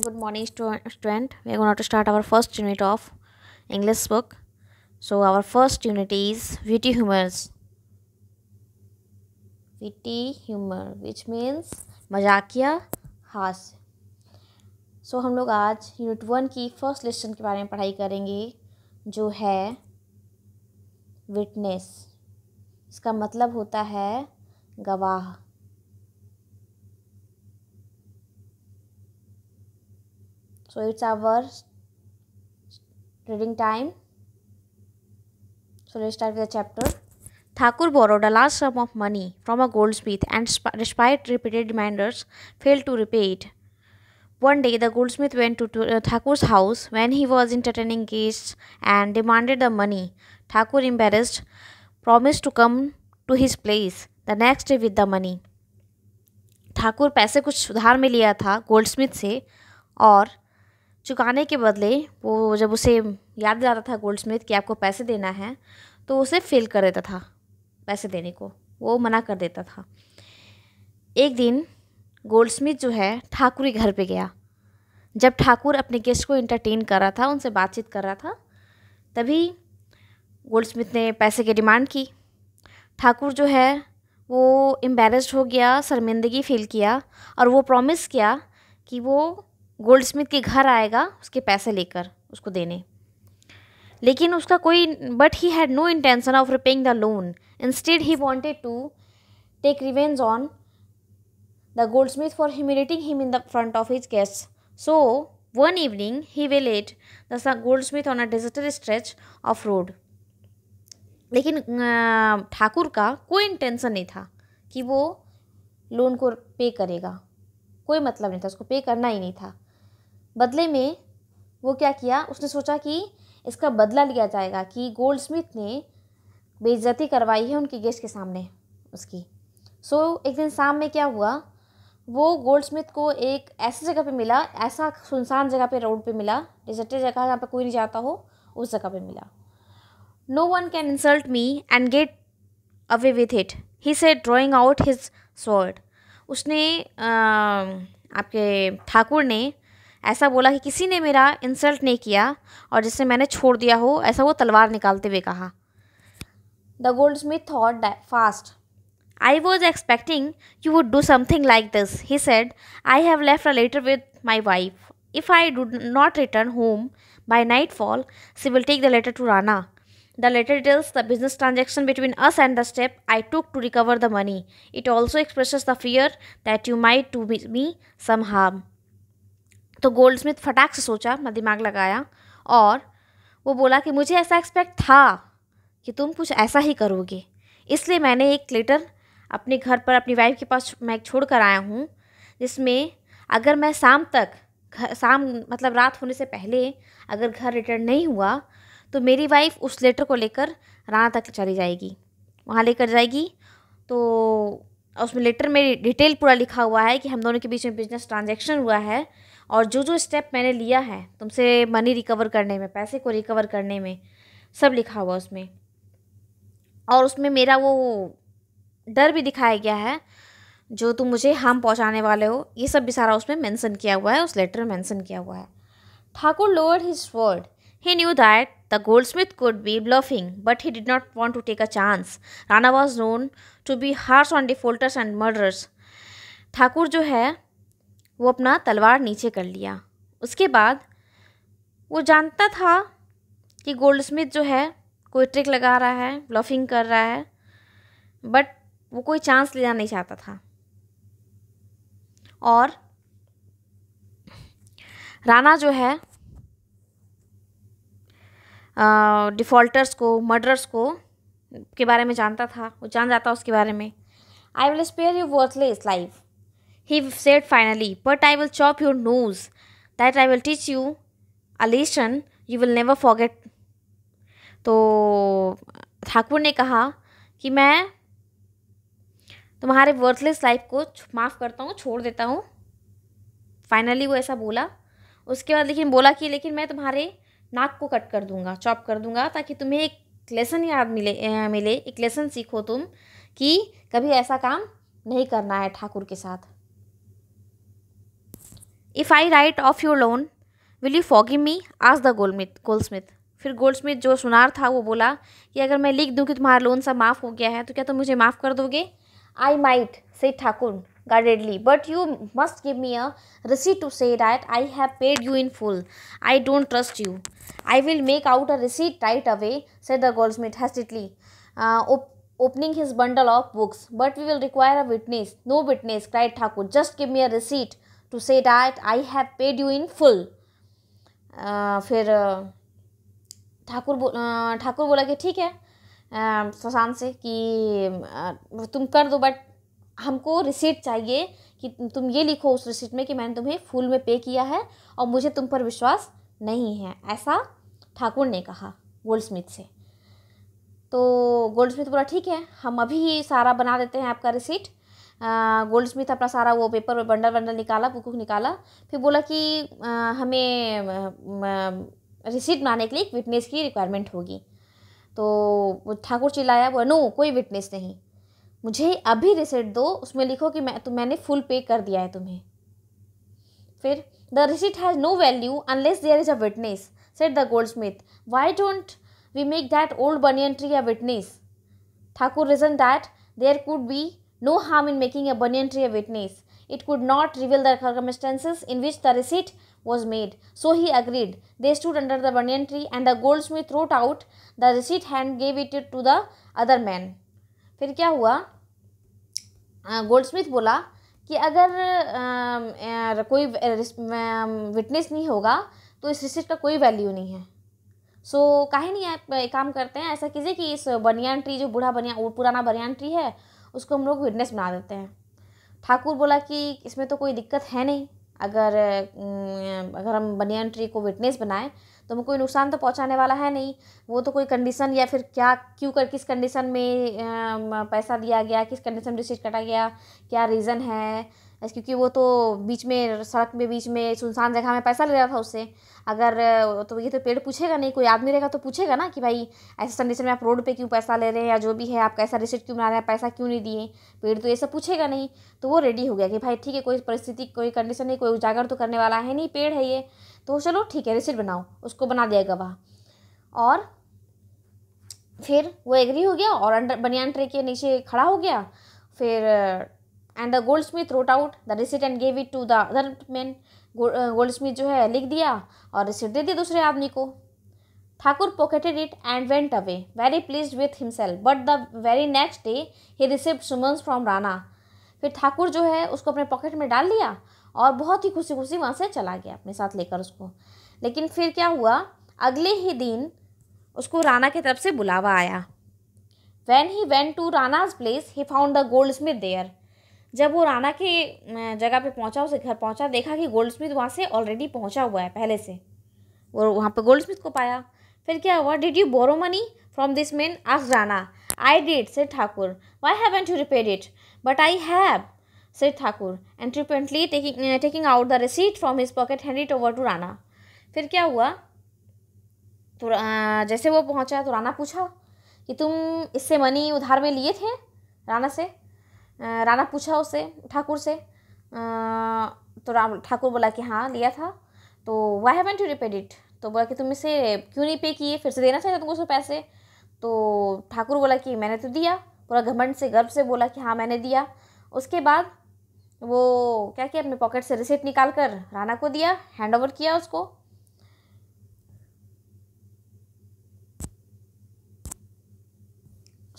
good morning student we are going to start our first unit of english book so our first unit is witty humors witty humor which means मजाकिया हास्य सो so, हम लोग आज unit one की first lesson के बारे में पढ़ाई करेंगे जो है विटनेस इसका मतलब होता है गवाह so it's our reading time so let's start with the chapter Thakur borrowed a large sum of money from a goldsmith and, despite repeated reminders, failed to repay it. One day, the goldsmith went to Thakur's house when he was entertaining guests and demanded the money. Thakur, embarrassed, promised to come to his place the next day with the money. Thakur पैसे कुछ उधार में लिया था Goldsmith से और चुकाने के बदले वो जब उसे याद दिलाता था गोल्ड स्मिथ कि आपको पैसे देना है तो उसे फेल कर देता था पैसे देने को वो मना कर देता था एक दिन गोल्ड स्मिथ जो है ठाकुर के घर पे गया जब ठाकुर अपने गेस्ट को इंटरटेन कर रहा था उनसे बातचीत कर रहा था तभी गोल्ड स्मिथ ने पैसे की डिमांड की ठाकुर जो है वो एम्बेरस्ड हो गया शर्मिंदगी फील किया और वो प्रॉमिस किया कि वो गोल्ड स्मिथ के घर आएगा उसके पैसे लेकर उसको देने लेकिन उसका कोई but he had no intention of repaying the loan instead he wanted to take revenge on the goldsmith for humiliating him in the front of his guest so one evening he let the goldsmith on a digital stretch of road लेकिन um, Thakur का कोई intention नहीं था कि वो loan को पे करेगा कोई मतलब नहीं था उसको पे करना ही नहीं था बदले में वो क्या किया उसने सोचा कि इसका बदला लिया जाएगा कि गोल्ड स्मिथ ने बेइज्जती करवाई है उनके गेस्ट के सामने उसकी सो so, एक दिन शाम में क्या हुआ वो गोल्ड स्मिथ को एक ऐसी जगह पे मिला ऐसा सुनसान जगह पे रोड पे मिला डिजर्टेड जगह जहाँ पे कोई नहीं जाता हो उस जगह पे मिला no one can insult me and get away with it he said drawing out his sword उसने आ, आपके ठाकुर ने ऐसा बोला कि किसी ने मेरा इंसल्ट नहीं किया और जिससे मैंने छोड़ दिया हो ऐसा वो तलवार निकालते हुए कहा the goldsmith thought fast I was expecting you would do something like this he said I have left a letter with my wife if I do not return home by nightfall she will take the letter to Rana the letter deals the business transaction between us and the step I took to recover the money it also express the fear that you my to me some harm तो goldsmith फटाक से सोचा मैं दिमाग लगाया और वो बोला कि मुझे ऐसा एक्सपेक्ट था कि तुम कुछ ऐसा ही करोगे इसलिए मैंने एक लेटर अपने घर पर अपनी वाइफ के पास मैं छोड़ कर आया हूँ जिसमें अगर मैं शाम तक शाम मतलब रात होने से पहले अगर घर रिटर्न नहीं हुआ तो मेरी वाइफ उस लेटर को लेकर राना तक चली जाएगी वहाँ लेकर जाएगी तो उसमें लेटर में डिटेल पूरा लिखा हुआ है कि हम दोनों के बीच में बिजनेस ट्रांजैक्शन हुआ है और जो जो स्टेप मैंने लिया है तुमसे मनी रिकवर करने में पैसे को रिकवर करने में सब लिखा हुआ उसमें और उसमें मेरा वो डर भी दिखाया गया है जो तुम मुझे हार्म पहुंचाने वाले हो ये सब भी सारा उसमें मेंशन किया हुआ है उस लेटर में मेंशन किया हुआ है Thakur lower his word knew that the goldsmith could be bluffing but he did not want to take a chance Rana was known to be harsh on defaulters and murderers Thakur जो है वो अपना तलवार नीचे कर लिया उसके बाद वो जानता था कि गोल्ड स्मिथ जो है कोई ट्रिक लगा रहा है ब्लफिंग कर रहा है बट वो कोई चांस लेना नहीं चाहता था और राना जो है डिफ़ॉल्टर्स को मर्डर्स को के बारे में जानता था वो जान जाता उसके बारे में I will spare you worthless life He said finally, But I will chop your nose. That I will teach you a lesson you will never forget. तो ठाकुर ने कहा कि मैं तुम्हारे वर्थलेस लाइफ को माफ़ करता हूँ छोड़ देता हूँ फाइनली वो ऐसा बोला उसके बाद लेकिन बोला कि लेकिन मैं तुम्हारे नाक को कट कर दूंगा चॉप कर दूंगा ताकि तुम्हें एक लेसन याद मिले आ, मिले एक लेसन सीखो तुम कि कभी ऐसा काम नहीं करना है ठाकुर के साथ if I write off your loan will you forgive me आज द गोल्डमिथ स्मिथ फिर स्मिथ जो सुनार था वो बोला कि अगर मैं लिख दूँ कि तुम्हारा लोन सब माफ़ हो गया है तो क्या तुम मुझे माफ़ कर दोगे I might said Thakur guardedly but you must give me a receipt to say right I have paid you in full I don't trust you I will make out a receipt right away said the goldsmith hastily opening his bundle of books but we will require a witness no witness cried Thakur just give me a receipt to say that I have paid you in full फिर uh, Thakur बो, uh, Thakur बोला कि ठीक है Shashank um, से कि uh, तुम कर दो बट हमको रिसीट चाहिए कि तुम ये लिखो उस रिसीट में कि मैंने तुम्हें फूल में पे किया है और मुझे तुम पर विश्वास नहीं है ऐसा ठाकुर ने कहा गोल्ड स्मिथ से तो गोल्ड स्मिथ बोला ठीक है हम अभी सारा बना देते हैं आपका रिसीट गोल्ड स्मिथ अपना सारा वो पेपर बंडल वंडल निकाला बुक निकाला फिर बोला कि हमें रिसीट बनाने के लिए एक विटनेस की रिक्वायरमेंट होगी तो ठाकुर चिल्लाया बोला नो कोई विटनेस नहीं मुझे अभी रिसीट दो उसमें लिखो कि मैं तो मैंने फुल पे कर दिया है तुम्हें फिर the receipt has no value unless there is a witness said the goldsmith why don't we make that old banyan tree a witness Thakur reasoned that there could be No harm in making a Bunyan tree a witness. It could not reveal the circumstances in which the receipt was made. So he agreed. They stood under the Bunyan tree and the goldsmith wrote out the receipt and gave it to the other man. फिर क्या हुआ Goldsmith बोला कि अगर आ, आ, कोई witness नहीं होगा तो इस रिसिप्ट का कोई वैल्यू नहीं है सो so, काहे नहीं आप एक काम करते हैं ऐसा कीजिए कि इस बनियान ट्री जो बूढ़ा बनिया पुराना बनियान ट्री है उसको हम लोग विटनेस बना देते हैं ठाकुर बोला कि इसमें तो कोई दिक्कत है नहीं अगर अगर हम बनियान ट्री को विटनेस बनाएं तो हमें कोई नुकसान तो पहुंचाने वाला है नहीं वो तो कोई कंडीशन या फिर क्या क्यों कर किस कंडीशन में पैसा दिया गया किस कंडीशन में रिसीट कटा गया क्या रीज़न है क्योंकि वो तो बीच में सड़क में बीच में सुनसान जगह में पैसा ले रहा था उससे अगर तो ये तो पेड़ पूछेगा नहीं कोई आदमी रहेगा तो पूछेगा ना कि भाई ऐसे कंडीशन में आप रोड पे क्यों पैसा ले रहे हैं या जो भी है आप कैसा रिसिप्ट क्यों बना रहे हैं पैसा क्यों नहीं दिए पेड़ तो ये सब पूछेगा नहीं तो वो रेडी हो गया कि भाई ठीक है कोई परिस्थिति कोई कंडीशन नहीं कोई उजागर तो करने वाला है नहीं पेड़ है ये तो चलो ठीक है रिसिप्ट बनाओ उसको बना दिया गवाह और फिर वो एग्री हो गया और अंडर बनियान ट्रे के नीचे खड़ा हो गया फिर and the goldsmith wrote out the receipt and gave it to the other man goldsmith जो है लिख दिया और रिसिट दे दी दूसरे आदमी को Thakur pocketed it and went away very pleased with himself but the very next day he received summons from Rana फिर ठाकुर जो है उसको अपने पॉकेट में डाल लिया और बहुत ही खुशी खुशी वहाँ से चला गया अपने साथ लेकर उसको लेकिन फिर क्या हुआ अगले ही दिन उसको राना की तरफ से बुलावा आया when he went to Rana's place he found the goldsmith there जब वो राणा के जगह पे पहुंचा उसे घर पहुंचा देखा कि गोल्ड स्मिथ वहाँ से ऑलरेडी पहुंचा हुआ है पहले से वो वहाँ पे गोल्ड स्मिथ को पाया फिर क्या हुआ did you borrow money from this man आज Rana I did said Thakur why and to repair it but I have said Thakur and triumphantly taking taking out the receipt from his pocket hand it over to Rana फिर क्या हुआ तो जैसे वो पहुंचा तो राणा पूछा कि तुम इससे मनी उधार में लिए थे राणा से राना पूछा उसे ठाकुर से तो राम ठाकुर बोला कि हाँ लिया था तो why haven't to repaid it तो बोला कि तुम इसे क्यों नहीं पे किए फिर से देना चाहिए तुमको उसमें पैसे तो ठाकुर बोला कि मैंने तो दिया पूरा घमंड से गर्व से बोला कि हाँ मैंने दिया उसके बाद वो क्या किया अपने पॉकेट से रिसिप्ट निकाल कर राना को दिया हैंड ओवर किया उसको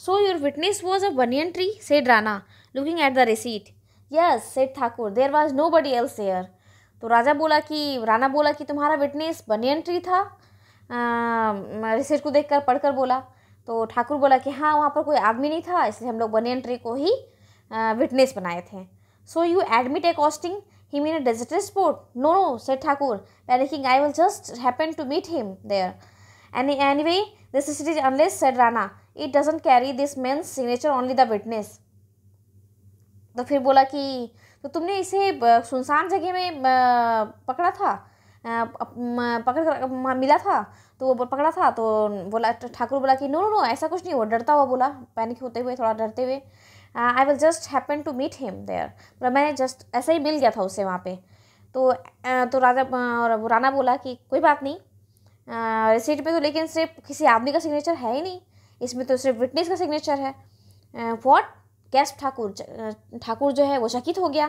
so your witness was a banyan tree said Rana looking at the receipt yes said Thakur there was nobody else there तो राजा बोला कि राणा बोला कि तुम्हारा विटनेस बनी एंट्री था रिसीट को देखकर पढ़कर बोला तो ठाकुर बोला कि हाँ वहाँ पर कोई आदमी नहीं था इसलिए हम लोग बनी एंट्री को ही विटनेस बनाए थे so you admit a costing he mean a digital sport no no said Thakur paling I will just happen to meet him there any anyway this is it unless said Rana it doesn't carry this man signature only the witness तो फिर बोला कि तो तुमने इसे सुनसान जगह में पकड़ा था पकड़ कर मिला था तो वो पकड़ा था तो बोला ठाकुर बोला कि नो नो नो ऐसा कुछ नहीं हुआ डरता हुआ बोला पैनिक होते हुए थोड़ा डरते हुए I will just happen to meet him there बोला मैंने जस्ट ऐसा ही मिल गया था उससे वहाँ पे तो तो राजा और राना बोला कि कोई बात नहीं रिसीट पे तो लेकिन सिर्फ किसी आदमी का सिग्नेचर है ही नहीं इसमें तो सिर्फ विटनेस का सिग्नेचर है वॉट कैश ठाकुर ठाकुर जो है वो चकित हो गया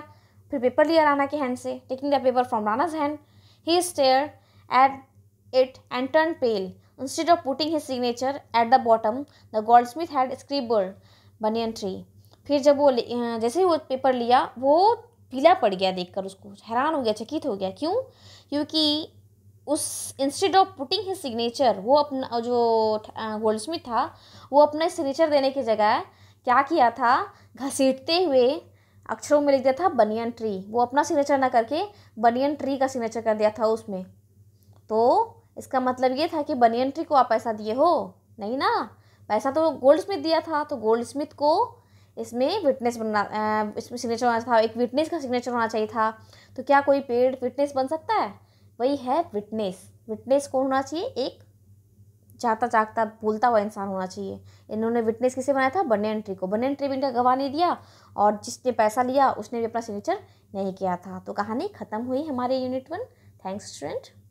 फिर पेपर लिया राना के हैंड से taking the paper from Rana hand he stare at and turn pale instead of putting his signature at the bottom the goldsmith had scribbled banyan tree फिर जब वो जैसे ही वो पेपर लिया वो पीला पड़ गया देखकर उसको हैरान हो गया चकित हो गया क्यों क्योंकि उस instead of putting his signature वो अपना जो गोल्ड स्मिथ था वो अपना सिग्नेचर देने की जगह क्या किया था घसीटते हुए अक्षरों में लिख दिया था बनियन ट्री वो अपना सिग्नेचर ना करके बनियन ट्री का सिग्नेचर कर दिया था उसमें तो इसका मतलब ये था कि बनियन ट्री को आप पैसा दिए हो नहीं ना पैसा तो गोल्ड स्मिथ दिया था तो गोल्ड स्मिथ को इसमें विटनेस बनना इसमें सिग्नेचर होना था एक विटनेस का सिग्नेचर होना चाहिए था तो क्या कोई पेड़ विटनेस बन सकता है वही है विटनेस विटनेस कौन होना चाहिए एक जाता जागता बोलता हुआ इंसान होना चाहिए इन्होंने विटनेस किसे बनाया था बने एंट्री को बने एंट्री भी इनका गवाह नहीं दिया और जिसने पैसा लिया उसने भी अपना सिग्नेचर नहीं किया था तो कहानी ख़त्म हुई हमारे यूनिट वन थैंक्स स्टूडेंट